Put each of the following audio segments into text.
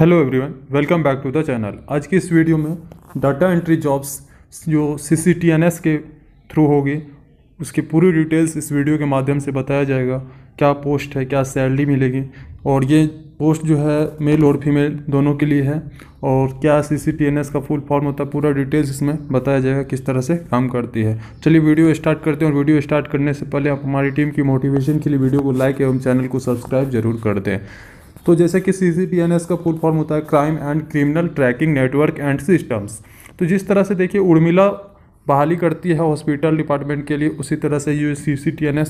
hello everyone welcome back to the channel आज की इस वीडियो में डाटा एंट्री जॉब्स जो C C T N S के थ्रू होगी उसकी पूरी डिटेल्स इस वीडियो के माध्यम से बताया जाएगा क्या पोस्ट है क्या सैलरी मिलेगी और ये पोस्ट जो है मेल और फीमेल दोनों के लिए है और क्या C C T N S का फुल फॉर्म होता है पूरा डिटेल्स इसमें बताया जाएगा किस तरह से काम करती है चलिए वीडियो स्टार्ट करते हैं और वीडियो स्टार्ट करने से पहले आप हमारी टीम की मोटिवेशन के लिए वीडियो को लाइक एवं चैनल को सब्सक्राइब जरूर कर दें तो जैसे कि सी का फुल फॉर्म होता है crime and criminal tracking network and systems तो जिस तरह से देखिए उर्मिला बहाली करती है हॉस्पिटल डिपार्टमेंट के लिए उसी तरह से ये सी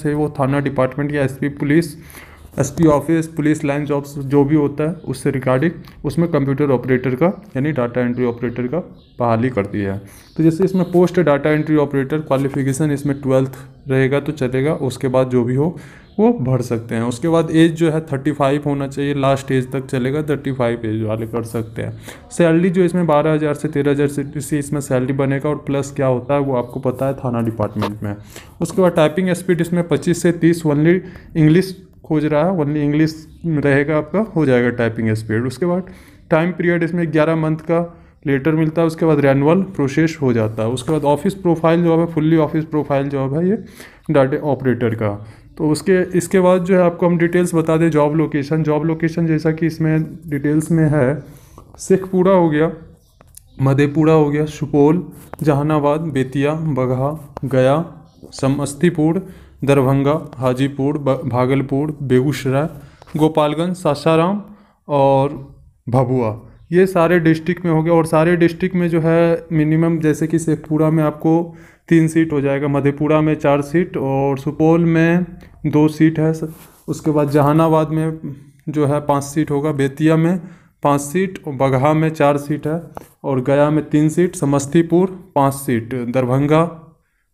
है वो थाना डिपार्टमेंट या SP police SP office police line jobs जो भी होता है उससे रिगार्डिंग उसमें कंप्यूटर ऑपरेटर का यानी डाटा एंट्री ऑपरेटर का बहाली करती है तो जैसे इसमें post data entry operator qualification इसमें ट्वेल्थ रहेगा तो चलेगा उसके बाद जो भी हो वो भर सकते हैं उसके बाद एज जो है थर्टी फाइव होना चाहिए लास्ट एज तक चलेगा थर्टी फाइव एज वाले कर सकते हैं सैलरी जो इसमें बारह हज़ार से तेरह हज़ार से, इसी इसमें सैलरी बनेगा और प्लस क्या होता है वो आपको पता है थाना डिपार्टमेंट में उसके बाद टाइपिंग स्पीड इसमें पच्चीस से तीस ओनली इंग्लिश खोज रहा है ओनली इंग्लिश रहेगा आपका हो जाएगा टाइपिंग स्पीड उसके बाद टाइम पीरियड इसमें ग्यारह मंथ का लेटर मिलता है उसके बाद रेनुअल प्रोसेस हो जाता है उसके बाद ऑफिस प्रोफाइल जॉब है फुल्ली ऑफिस प्रोफाइल जॉब है ये डाटे ऑपरेटर का तो उसके इसके बाद जो है आपको हम डिटेल्स बता दें जॉब लोकेशन जॉब लोकेशन जैसा कि इसमें डिटेल्स में है सिखपुरा हो गया मधेपुरा हो गया सुपौल जहानाबाद बेतिया बगहा गया समस्तीपुर दरभंगा हाजीपुर भागलपुर बेगूसराय गोपालगंज सासाराम और भभुआ ये सारे डिस्ट्रिक्ट में हो गया और सारे डिस्ट्रिक्ट में जो है मिनिमम जैसे कि शेखपुरा में आपको तीन सीट हो जाएगा मधेपुरा में चार सीट और सुपौल में दो सीट है उसके बाद जहानाबाद में जो है पाँच सीट होगा बेतिया में पाँच सीट और बगहा में चार सीट है और गया में तीन सीट समस्तीपुर पाँच सीट दरभंगा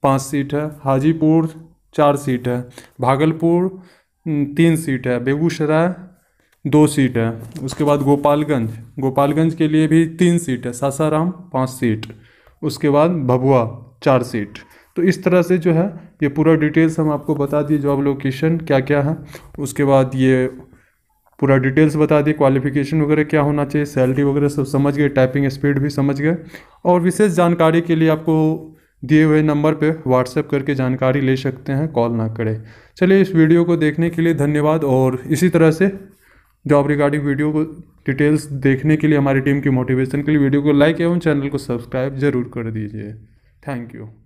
पाँच सीट है हाजीपुर चार सीट है भागलपुर हम्म, तीन सीट है बेगूसराय दो सीट है उसके बाद गोपालगंज गोपालगंज के लिए भी तीन सीट है सासाराम पाँच सीट उसके बाद भभुआ चार सीट तो इस तरह से जो है ये पूरा डिटेल्स हम आपको बता दिए जॉब लोकेशन क्या क्या है उसके बाद ये पूरा डिटेल्स बता दिए क्वालिफिकेशन वगैरह क्या होना चाहिए सैलरी वगैरह सब समझ गए टाइपिंग स्पीड भी समझ गए और विशेष जानकारी के लिए आपको दिए हुए नंबर पे व्हाट्सएप करके जानकारी ले सकते हैं कॉल ना करें चलिए इस वीडियो को देखने के लिए धन्यवाद और इसी तरह से जॉब रिगार्डिंग वीडियो को डिटेल्स देखने के लिए हमारी टीम की मोटिवेशन के लिए वीडियो को लाइक एवं चैनल को सब्सक्राइब जरूर कर दीजिए थैंक यू